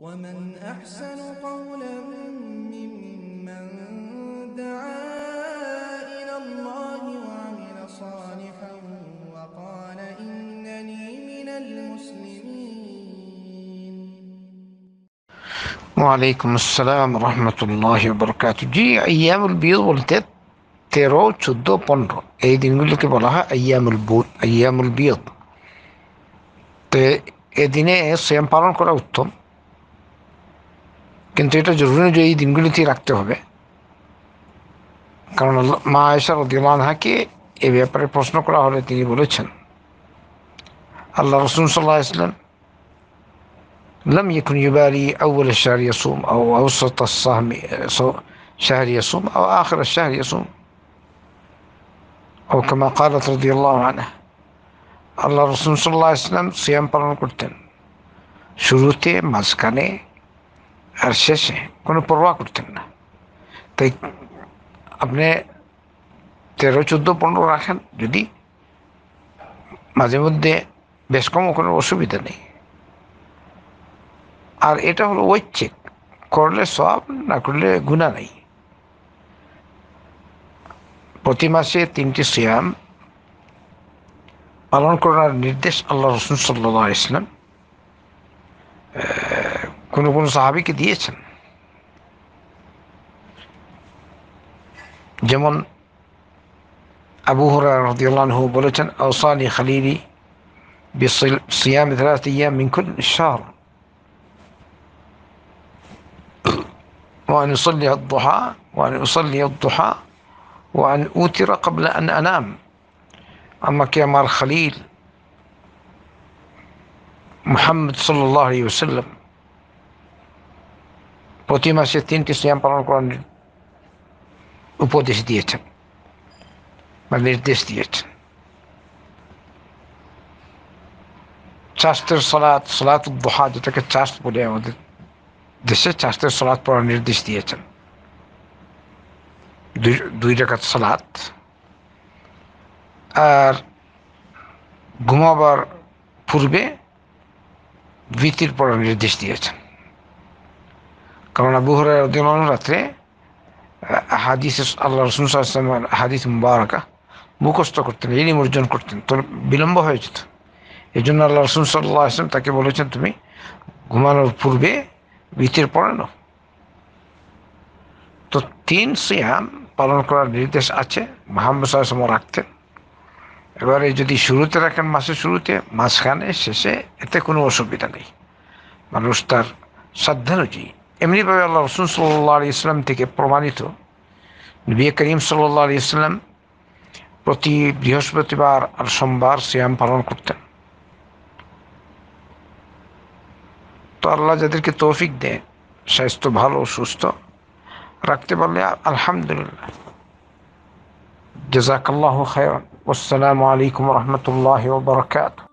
ومن أحسن قولا ممن دعا إلى الله وعمل صالحا وقال إنني من المسلمين وعليكم السلام ورحمة الله وبركاته جي أيام البيض والتت তেরো চোদ্দ পনেরো এই لك বলা হয় আয়ামুল বুধ আয়ামুল বিয়দ তো এদিনে স্বয়ং পালন করা উত্তম কিন্তু এটা জরুরি যে এই দিনগুলোতেই রাখতে হবে কারণ মা আয়েশা রাদিয়াল্লাহু আনহাকে এই ব্যাপারে প্রশ্ন করা হলে তিনি বলেছেন আল্লাহ রাসূল সাল্লাল্লাহু আলাইহি ওয়াসাল্লাম لم يكن يباري اول الشهر يصوم او اوسط الصهم شهر يصوم او اخر الشهر يصوم او كما قالت رضي الله عنها الله رسول صلى الله عليه وسلم صيام قرن করতেন শুরুতে মাঝখানে আর শেষে কোনো পরোয়া করতেন না তাই আপনি তেরো চোদ্দো পনেরো রাখেন যদি মাঝে মধ্যে বেশ কমও কোনো অসুবিধা নেই আর এটা হলো ঐচ্ছিক করলে সব না করলে গুণা নেই প্রতি মাসে তিনটি সিয়াম পালন করার নির্দেশ আল্লাহ রসুল সাল্লাহ ইসলাম كونوا بون صحابي كديسن جمن أبو هريرة رضي الله عنه بولتن أوصاني خليلي بصيام ثلاثة أيام من كل الشهر وأن أصلي الضحى وأن أصلي الضحى وأن أوتر قبل أن أنام أما كيامار خليل محمد صلى الله عليه وسلم প্রতি মাসে তিনটি সিয়াম পালন করার উপদেশ দিয়েছেন বা নির্দেশ দিয়েছেন চাষের সলাদ সলাত বহা যেটাকে চাষ বলে আমাদের দেশে চাষের সলাদ পড়ার নির্দেশ দিয়েছেন দুই রেখা সলাদ আর ঘুমাবার পূর্বে ভীতির পড়ার নির্দেশ দিয়েছেন কারণ আবু হরার রাত্রে হাদিস আল্লাহ রসুল হাদিস মুবারকা মুখস্থ করতেন এই নিমর্জন করতেন তোর বিলম্ব হয়ে যেত এই জন্য আল্লাহ রসুল সাল্লাহ আসলাম তাকে বলেছেন তুমি ঘুমানোর পূর্বে ভিতের পড়ানো তো তিন সিয়াম পালন করার নির্দেশ আছে মাহমুদ সাল্লাম রাখতেন এবারে যদি শুরুতে রাখেন মাসের শুরুতে মাঝখানে শেষে এতে কোনো অসুবিধা নেই মানুষ তার সাধ্যানুযায়ী এমনিভাবে আল্লাহ রসুল সাল্লাহ ইসলাম থেকে প্রমাণিত নবী করিম সাল্লাহ আলি ইসলাম প্রতি বৃহস্পতিবার আর সোমবার শ্যাম পালন করতেন তো আল্লাহ যাদেরকে তৌফিক দেয় স্বাস্থ্য ভালো সুস্থ রাখতে পারলে আলহামদুলিল্লাহ جزاك الله خيرا والسلام عليكم ورحمة الله وبركاته